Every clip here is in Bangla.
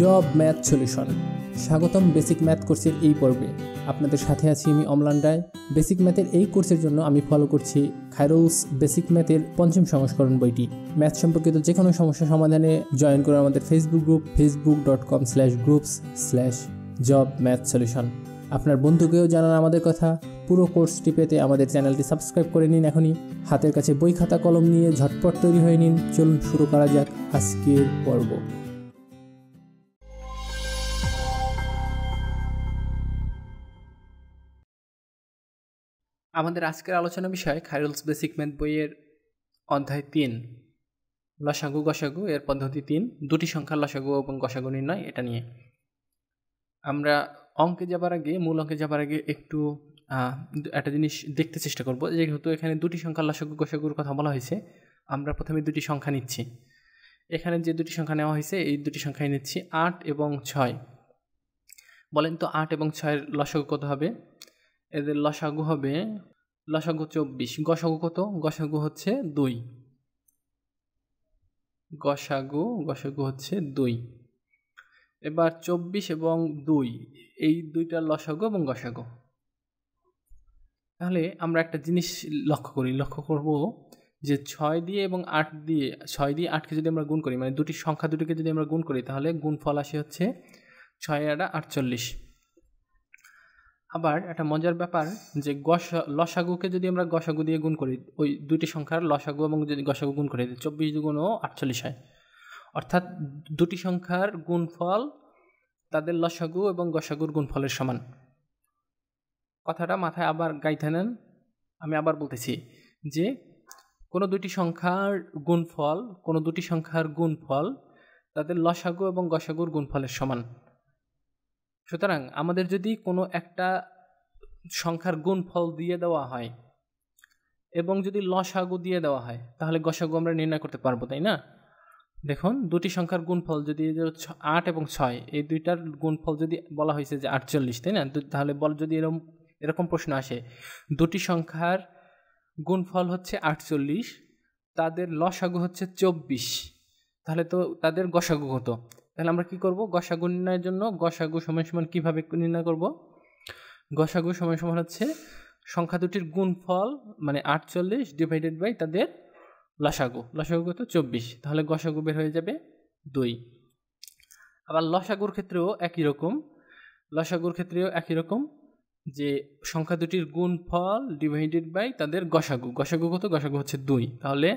জব ম্যাথ সলিউশন স্বাগতম বেসিক ম্যাথ কোর্সের এই পর্বে আপনাদের সাথে আছি আমি অমলান রায় বেসিক ম্যাথের এই কোর্সের জন্য আমি ফলো করছি খাইরোলস বেসিক ম্যাথের পঞ্চম সংস্করণ বইটি ম্যাথ সম্পর্কিত যে কোনো সমস্যা সমাধানে জয়েন করুন আমাদের Facebook group Facebook dot com slash groups slash job math solution আপনার বন্ধুকেও জানান আমাদের কথা পুরো কোর্সটি পেতে আমাদের চ্যানেলটি সাবস্ক্রাইব করে নিন এখনই হাতের কাছে বই খাতা কলম নিয়ে ঝটপট তৈরি হয়ে নিন চলুন শুরু করা যাক আজকের পর্ব আমাদের আজকের আলোচনা বিষয় খাইরুলস বেসিক ম্যাথ বইয়ের অধ্যায় তিন লসাগু গসাগু এর পদ্ধতি তিন দুটি সংখ্যার লসাগু এবং গসাগু নির্ণয় এটা নিয়ে আমরা অঙ্কে যাবার আগে মূল অঙ্কে যাবার আগে একটু একটা জিনিস দেখতে চেষ্টা করব যেহেতু এখানে দুটি সংখ্যার লসাগু গসাগুর কথা বলা হয়েছে আমরা প্রথমে দুটি সংখ্যা নিচ্ছি এখানে যে দুটি সংখ্যা নেওয়া হয়েছে এই দুটি সংখ্যায় নিচ্ছি আট এবং ছয় বলেন তো আট এবং ছয়ের লসাগু কত হবে এদের লসাগু হবে লসাগু চব্বিশ গসাগু কত গসাগু হচ্ছে দুই গসাগু গসাগু হচ্ছে দুই এবার চব্বিশ এবং দুই এই দুইটা লসাগু এবং গসাগু তাহলে আমরা একটা জিনিস লক্ষ্য করি লক্ষ্য করব যে ছয় দিয়ে এবং আট দিয়ে ছয় দিয়ে আটকে যদি আমরা গুণ করি মানে দুটি সংখ্যা দুটিকে যদি আমরা গুণ করি তাহলে গুণফল আসে হচ্ছে ছয় আটা আটচল্লিশ আবার একটা মজার ব্যাপার যে গসা লসাগুকে যদি আমরা গসাগু দিয়ে গুণ করি ওই দুটি সংখ্যার লসাগু এবং যদি গসাগু গুণ করি চব্বিশ দুগুণও আটচল্লিশ হয় অর্থাৎ দুটি সংখ্যার গুণফল তাদের লসাগু এবং গসাগুর গুণফলের সমান কথাটা মাথায় আবার গাইতে নেন আমি আবার বলতেছি যে কোনো দুটি সংখ্যার গুণফল কোনো দুটি সংখ্যার গুণফল তাদের লসাগু এবং গসাগুর গুণফলের সমান সুতরাং আমাদের যদি কোনো একটা সংখ্যার গুণফল দিয়ে দেওয়া হয় এবং যদি লসাগু দিয়ে দেওয়া হয় তাহলে গসাগু আমরা নির্ণয় করতে পারবো তাই না দেখুন দুটি সংখ্যার গুণফল যদি আট এবং ছয় এই দুইটার গুণফল যদি বলা হয়েছে যে আটচল্লিশ তাই না তাহলে বল যদি এরকম এরকম প্রশ্ন আসে দুটি সংখ্যার গুণফল হচ্ছে আটচল্লিশ তাদের লসাগু হচ্ছে চব্বিশ তাহলে তো তাদের গসাগু হতো তাহলে আমরা কি করব গসাগু নির্ণয়ের জন্য গসাগু সমান সমান কীভাবে নির্ণয় করব গসাগু সমান সমান হচ্ছে সংখ্যা দুটির গুণফল মানে আটচল্লিশ ডিভাইডেড বাই তাদের লসাগু লসাগু কত চব্বিশ তাহলে গসাগু বের হয়ে যাবে দুই আবার লসাগুর ক্ষেত্রেও একই রকম লসাগুর ক্ষেত্রেও একই রকম যে সংখ্যা দুটির গুণফল ডিভাইডেড বাই তাদের গসাগু গসাগু কত গসাগু হচ্ছে দুই তাহলে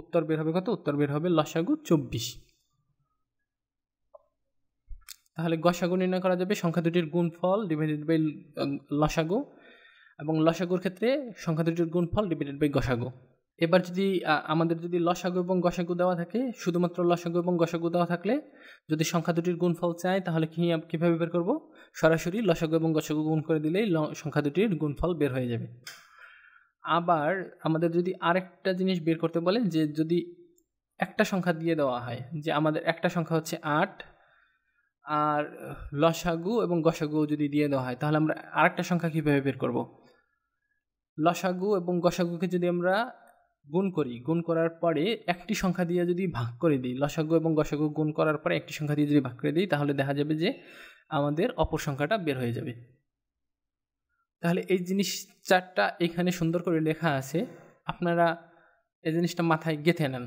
উত্তর বের হবে কত উত্তর বের হবে লসাগু চব্বিশ তাহলে গসাগু নির্ণয় করা যাবে সংখ্যা দুটির গুণফল ডিভাইডেড বাই লসাগু এবং লসাগুর ক্ষেত্রে সংখ্যা দুটির গুণফল ডিভাইডেড বাই গসাগু এবার যদি আমাদের যদি লসাগু এবং গসাগু দেওয়া থাকে শুধুমাত্র লসাগু এবং গসাগু দেওয়া থাকলে যদি সংখ্যা দুটির গুণফল চাই তাহলে কি কীভাবে বের করব সরাসরি লসাগু এবং গসাগু গুণ করে দিলেই সংখ্যা দুটির গুণফল বের হয়ে যাবে আবার আমাদের যদি আরেকটা জিনিস বের করতে বলে যে যদি একটা সংখ্যা দিয়ে দেওয়া হয় যে আমাদের একটা সংখ্যা হচ্ছে আট আর লসাগু এবং গসাগু যদি দিয়ে দেওয়া হয় তাহলে আমরা আরেকটা সংখ্যা কীভাবে বের করব লসাগু এবং গসাগুকে যদি আমরা গুণ করি গুণ করার পরে একটি সংখ্যা দিয়ে যদি ভাগ করে দিই লসাগু এবং গসাগু গুণ করার পরে একটি সংখ্যা দিয়ে যদি ভাগ করে দিই তাহলে দেখা যাবে যে আমাদের অপর সংখ্যাটা বের হয়ে যাবে তাহলে এই জিনিস চারটা এখানে সুন্দর করে লেখা আছে আপনারা এই জিনিসটা মাথায় গেঁথে নেন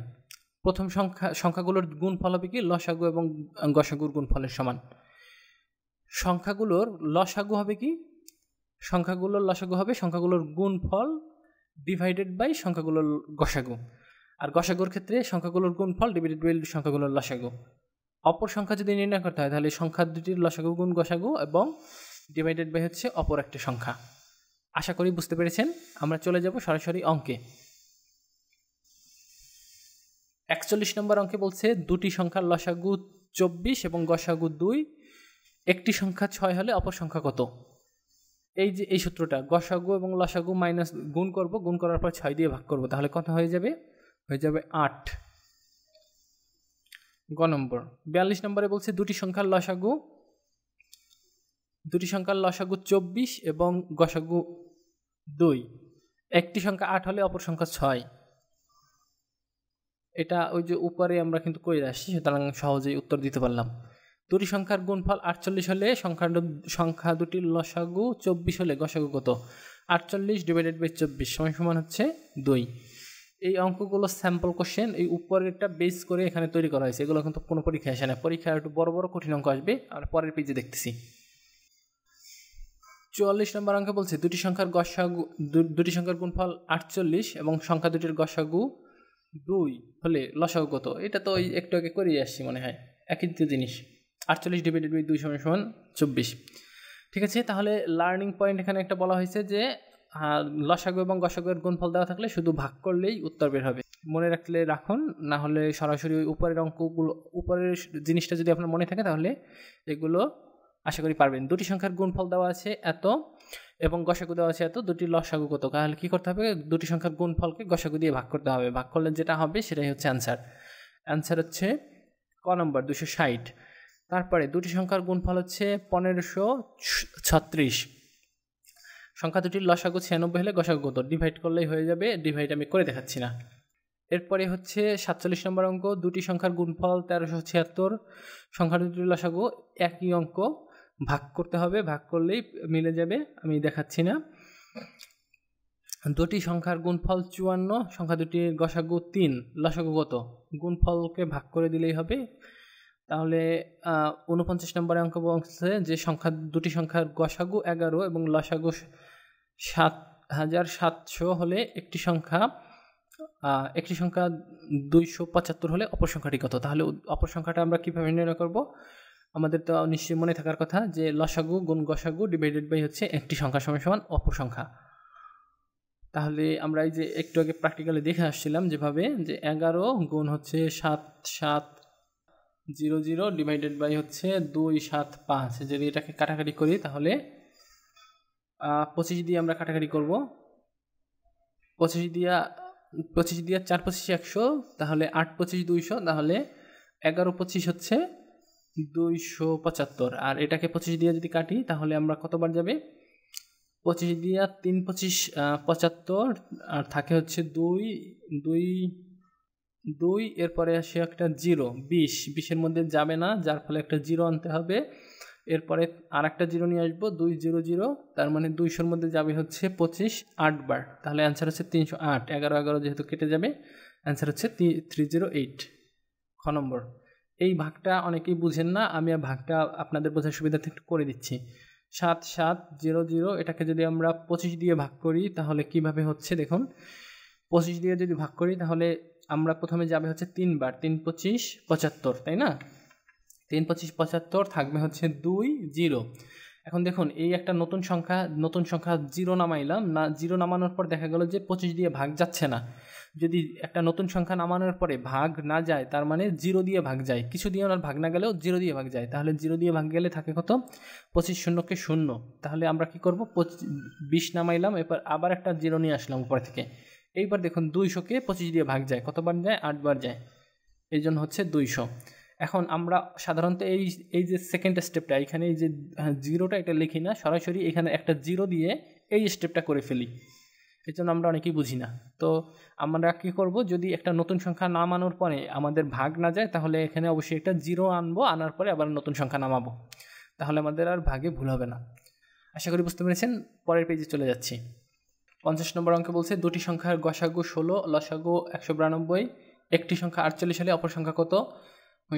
প্রথম সংখ্যা সংখ্যাগুলোর গুণ ফল হবে কি লসাগু এবং গসাগুর গুণফলের সমান সংখ্যাগুলোর লসাগু হবে কি সংখ্যাগুলোর লসাগু হবে সংখ্যাগুলোর গুণ ফল ডিভাইডেড বাই সংখ্যাগুলোর গসাগু আর গসাগুর ক্ষেত্রে সংখ্যাগুলোর গুণ ফল ডিভাইডেড বাই সংখ্যাগুলোর লসাগু অপর সংখ্যা যদি নির্ণয় করতে হয় তাহলে সংখ্যা দুটির লসাগু গুণ গসাগু এবং ডিভাইডেড বাই হচ্ছে অপর একটা সংখ্যা আশা করি বুঝতে পেরেছেন আমরা চলে যাব সরাসরি অঙ্কে একচল্লিশ নম্বর অঙ্কে বলছে দুটি সংখ্যার লসাগু চব্বিশ এবং গসাগু দুই একটি সংখ্যা ছয় হলে অপর সংখ্যা কত এই যে এই সূত্রটা গসাগু এবং লসাগু মাইনাস গুণ করব গুণ করার পর ছয় দিয়ে ভাগ করব তাহলে কত হয়ে যাবে হয়ে যাবে আট গ নম্বর বিয়াল্লিশ নম্বরে বলছে দুটি সংখ্যার লসাগু দুটি সংখ্যার লসাগু চব্বিশ এবং গসাগু দুই একটি সংখ্যা আট হলে অপর সংখ্যা ছয় এটা ওই যে উপরে আমরা কিন্তু করে আসছি সুতরাং সহজেই উত্তর দিতে পারলাম দুটি সংখ্যার গুণফল আটচল্লিশ হলে সংখ্যা সংখ্যা দুটির লসাগু চব্বিশ হলে গসাগু কত আটচল্লিশ ডিভাইডেড বাই চব্বিশ সময় সমান হচ্ছে দুই এই অঙ্কগুলো স্যাম্পল কোশ্চেন এই উপরেরটা বেস করে এখানে তৈরি করা হয়েছে এগুলো কিন্তু কোনো পরীক্ষা আসে না পরীক্ষায় একটু বড় বড় কঠিন অঙ্ক আসবে আর পরের পেজে দেখতেছি চুয়াল্লিশ নম্বর অঙ্কে বলছে দুটি সংখ্যার গসাগু দুটি সংখ্যার গুণফল আটচল্লিশ এবং সংখ্যা দুটির গসাগু দুই হলে লসাগত এটা তো ওই একটু আগে করেই আসছি মনে হয় একই দ্বিতীয় জিনিস আটচল্লিশ ডিভাইডেড বাই দুই সমান সমান চব্বিশ ঠিক আছে তাহলে লার্নিং পয়েন্ট এখানে একটা বলা হয়েছে যে লসাগু এবং গসাগুয়ের গুণফল দেওয়া থাকলে শুধু ভাগ করলেই উত্তর বের হবে মনে রাখলে রাখুন না হলে সরাসরি ওই উপরের অঙ্কগুলো উপরের জিনিসটা যদি আপনার মনে থাকে তাহলে এগুলো আশা করি পারবেন দুটি সংখ্যার গুণফল দেওয়া আছে এত এবং গসাগু দেওয়া আছে এত দুটি লসাগু কত তাহলে কী করতে হবে দুটি সংখ্যার গুণফলকে গসাগু দিয়ে ভাগ করতে হবে ভাগ করলে যেটা হবে সেটাই হচ্ছে অ্যান্সার অ্যান্সার হচ্ছে ক নম্বর দুশো ষাট তারপরে দুটি সংখ্যার গুণফল হচ্ছে পনেরোশো ছত্রিশ সংখ্যা দুটির লসাগু ছিয়ানব্বই হলে গসাগু কত ডিভাইড করলেই হয়ে যাবে ডিভাইড আমি করে দেখাচ্ছি না এরপরে হচ্ছে সাতচল্লিশ নম্বর অঙ্ক দুটি সংখ্যার গুণফল তেরোশো ছিয়াত্তর সংখ্যা দুটির লসাগু একই অঙ্ক ভাগ করতে হবে ভাগ করলেই মিলে যাবে আমি দেখাচ্ছি না দুটি সংখ্যার গুণফল চুয়ান্ন সংখ্যা দুটির গসাগু তিন লসাগু কত গুণফলকে ভাগ করে দিলেই হবে তাহলে উনপঞ্চাশ নম্বরে অঙ্ক বলছে যে সংখ্যা দুটি সংখ্যার গসাগু এগারো এবং লসাগু সাত হাজার সাতশো হলে একটি সংখ্যা একটি সংখ্যা দুইশো পঁচাত্তর হলে অপর সংখ্যাটি কত তাহলে অপর সংখ্যাটা আমরা কীভাবে নির্ণয় করবো আমাদের তো নিশ্চয়ই মনে থাকার কথা যে লসাগু গুণ গসাগু ডিভাইডেড বাই হচ্ছে একটি সংখ্যা সমান সমান অপর সংখ্যা তাহলে আমরা এই যে একটু আগে প্র্যাকটিক্যালি দেখে আসছিলাম যেভাবে যে এগারো গুণ হচ্ছে সাত সাত জিরো জিরো ডিভাইডেড বাই হচ্ছে দুই সাত পাঁচ যদি এটাকে কাটাকাটি করি তাহলে পঁচিশ দিয়ে আমরা কাটাকাটি করব পঁচিশ দিয়া পঁচিশ দিয়া চার পঁচিশ একশো তাহলে আট পঁচিশ দুইশো তাহলে এগারো পঁচিশ হচ্ছে দুইশো পঁচাত্তর আর এটাকে পঁচিশ দিয়ে যদি কাটি তাহলে আমরা কতবার যাবে পঁচিশ দিয়া তিন পঁচিশ পঁচাত্তর আর থাকে হচ্ছে দুই দুই দুই এরপরে আসে একটা জিরো বিশ বিশের মধ্যে যাবে না যার ফলে একটা জিরো আনতে হবে এরপরে আর একটা জিরো নিয়ে আসবো দুই জিরো জিরো তার মানে দুইশোর মধ্যে যাবে হচ্ছে পঁচিশ আটবার তাহলে অ্যান্সার হচ্ছে তিনশো আট এগারো এগারো যেহেতু কেটে যাবে অ্যান্সার হচ্ছে থ্রি জিরো এইট খ নম্বর এই ভাগটা অনেকেই বুঝেন না আমি আর ভাগটা আপনাদের বোঝার সুবিধার্থে একটু করে দিচ্ছি সাত সাত জিরো জিরো এটাকে যদি আমরা পঁচিশ দিয়ে ভাগ করি তাহলে কিভাবে হচ্ছে দেখুন পঁচিশ দিয়ে যদি ভাগ করি তাহলে আমরা প্রথমে যাবে হচ্ছে তিনবার তিন পঁচিশ পঁচাত্তর তাই না তিন পঁচিশ পঁচাত্তর থাকবে হচ্ছে দুই জিরো এখন দেখুন এই একটা নতুন সংখ্যা নতুন সংখ্যা জিরো নামাইলাম না জিরো নামানোর পর দেখা গেল যে পঁচিশ দিয়ে ভাগ যাচ্ছে না যদি একটা নতুন সংখ্যা নামানোর পরে ভাগ না যায় তার মানে জিরো দিয়ে ভাগ যায় কিছু দিয়ে ওনার ভাগ না গেলেও জিরো দিয়ে ভাগ যায় তাহলে জিরো দিয়ে ভাগ গেলে থাকে কত পঁচিশ শূন্যকে শূন্য তাহলে আমরা কি করব বিশ নামাইলাম এবার আবার একটা জিরো নিয়ে আসলাম উপর থেকে এইবার দেখুন দুইশোকে পঁচিশ দিয়ে ভাগ যায় কতবার যায় আটবার যায় এই জন্য হচ্ছে দুইশো এখন আমরা সাধারণত এই এই যে সেকেন্ড স্টেপটা এখানে এই যে জিরোটা এটা লিখি না সরাসরি এখানে একটা জিরো দিয়ে এই স্টেপটা করে ফেলি এর জন্য আমরা অনেকেই বুঝি না তো আমরা কি করব যদি একটা নতুন সংখ্যা নামানোর পরে আমাদের ভাগ না যায় তাহলে এখানে অবশ্যই একটা জিরো আনবো আনার পরে আবার নতুন সংখ্যা নামাবো তাহলে আমাদের আর ভাগে ভুল হবে না আশা করি বুঝতে পেরেছেন পরের পেজে চলে যাচ্ছি পঞ্চাশ নম্বর অঙ্কে বলছে দুটি সংখ্যার গসাগু ষোলো লসাগু একশো বিরানব্বই একটি সংখ্যা আটচল্লিশ হলে অপর সংখ্যা কত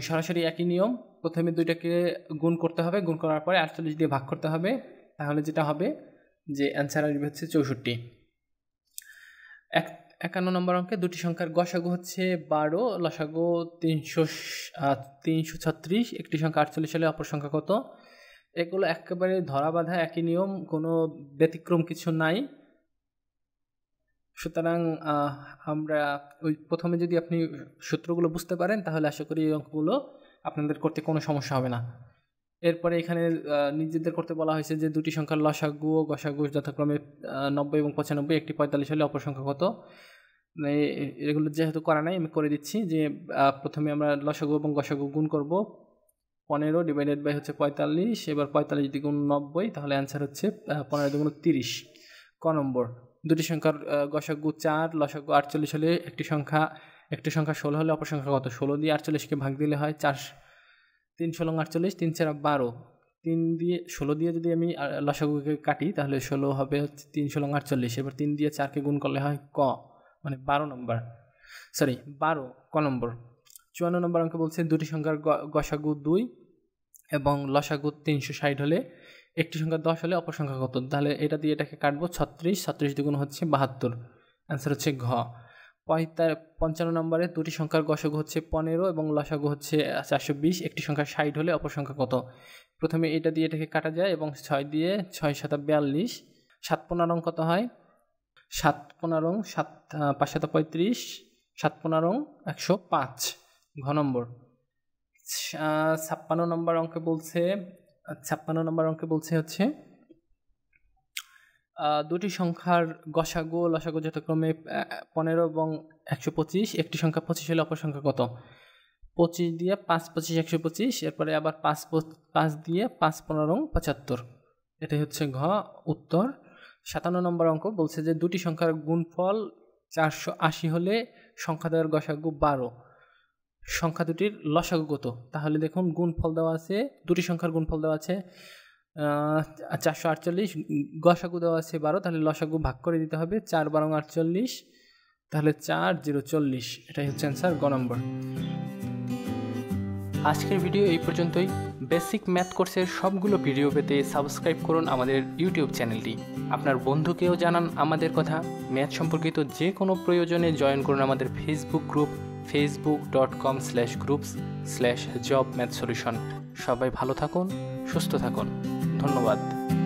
সরাসরি একই নিয়ম প্রথমে দুইটাকে গুণ করতে হবে গুণ করার পরে আটচল্লিশ দিয়ে ভাগ করতে হবে তাহলে যেটা হবে যে অ্যান্সার আসবে হচ্ছে চৌষট্টি এক একান্ন নম্বর অঙ্কে দুটি সংখ্যার গসাগু হচ্ছে বারো লসাগু তিনশো তিনশো ছত্রিশ একটি সংখ্যা আটচল্লিশ সালে অপর সংখ্যা কত এগুলো একেবারে ধরা বাঁধা একই নিয়ম কোনো ব্যতিক্রম কিছু নাই সুতরাং আমরা ওই প্রথমে যদি আপনি সূত্রগুলো বুঝতে পারেন তাহলে আশা করি এই অঙ্কগুলো আপনাদের করতে কোনো সমস্যা হবে না এরপরে এখানে নিজেদের করতে বলা হয়েছে যে দুটি সংখ্যার লসাগু ও গসাগু যথাক্রমে নব্বই এবং পঁচানব্বই একটি পঁয়তাল্লিশ হলে অপর সংখ্যা কত মানে এগুলো যেহেতু করা নাই আমি করে দিচ্ছি যে প্রথমে আমরা লসাগু এবং গসাগু গুণ করব পনেরো ডিভাইডেড বাই হচ্ছে পঁয়তাল্লিশ এবার পঁয়তাল্লিশ গুণ নব্বই তাহলে অ্যান্সার হচ্ছে পনেরো দ্বিগুণ তিরিশ ক নম্বর দুটি সংখ্যার গসাগু চার লসাগু আটচল্লিশ হলে একটি সংখ্যা একটি সংখ্যা ষোলো হলে অপর সংখ্যা কত ষোলো দিয়ে আটচল্লিশকে ভাগ দিলে হয় চার তিন ষোলো আটচল্লিশ তিন চার বারো তিন দিয়ে ষোলো দিয়ে যদি আমি লসাগুকে কাটি তাহলে ষোলো হবে হচ্ছে তিন ষোলো আটচল্লিশ এবার তিন দিয়ে চারকে গুণ করলে হয় ক মানে বারো নম্বর সরি বারো ক নম্বর চুয়ান্ন নম্বর অঙ্কে বলছে দুটি সংখ্যার গসাগু দুই এবং লসাগু তিনশো ষাট হলে একটি সংখ্যা দশ হলে অপর সংখ্যা কত তাহলে এটা দিয়ে এটাকে কাটবো ছত্রিশ ছত্রিশ দুগুণ হচ্ছে বাহাত্তর অ্যান্সার হচ্ছে ঘ পঞ্চান্ন নম্বরে দুটি সংখ্যার গসগ হচ্ছে পনেরো এবং লসগ হচ্ছে চারশো বিশ একটি সংখ্যা ষাট হলে অপর সংখ্যা কত প্রথমে এটা দিয়ে এটাকে কাটা যায় এবং ছয় দিয়ে ছয় সাতা বিয়াল্লিশ সাত পনেরো কত হয় সাত পনেরো সাত পাঁচ সাত পঁয়ত্রিশ সাত পনেরো একশো পাঁচ ঘ নম্বর ছাপ্পান্ন নম্বর অঙ্কে বলছে ছাপ্পান্ন নম্বর অঙ্কে বলছে হচ্ছে দুটি সংখ্যার গসাগো লসাগো যথাক্রমে পনেরো এবং একশো পঁচিশ একটি সংখ্যা পঁচিশ হলে অপর সংখ্যা কত পঁচিশ দিয়ে পাঁচ পঁচিশ একশো পঁচিশ এরপরে আবার পাঁচ পাঁচ দিয়ে পাঁচ পনেরো পঁচাত্তর এটাই হচ্ছে ঘ উত্তর সাতান্ন নম্বর অঙ্ক বলছে যে দুটি সংখ্যার গুণফল চারশো আশি হলে সংখ্যা দেওয়ার গসাগু বারো সংখ্যা দুটির লসাগু কত তাহলে দেখুন গুণফল দেওয়া আছে দুটি সংখ্যার গুণফল দেওয়া আছে চারশো আটচল্লিশ গসাগু দেওয়া আছে বারো তাহলে লসাগু ভাগ করে দিতে হবে চার বারো আটচল্লিশ তাহলে চার জিরো চল্লিশ এটাই হচ্ছে অ্যান্সার গ নম্বর আজকের ভিডিও এই পর্যন্তই বেসিক ম্যাথ কোর্সের সবগুলো ভিডিও পেতে সাবস্ক্রাইব করুন আমাদের ইউটিউব চ্যানেলটি আপনার বন্ধুকেও জানান আমাদের কথা ম্যাথ সম্পর্কিত যে কোনো প্রয়োজনে জয়েন করুন আমাদের Facebook group Facebook dot com slash groups slash job math solution সবাই ভালো থাকুন সুস্থ থাকুন ধন্যবাদ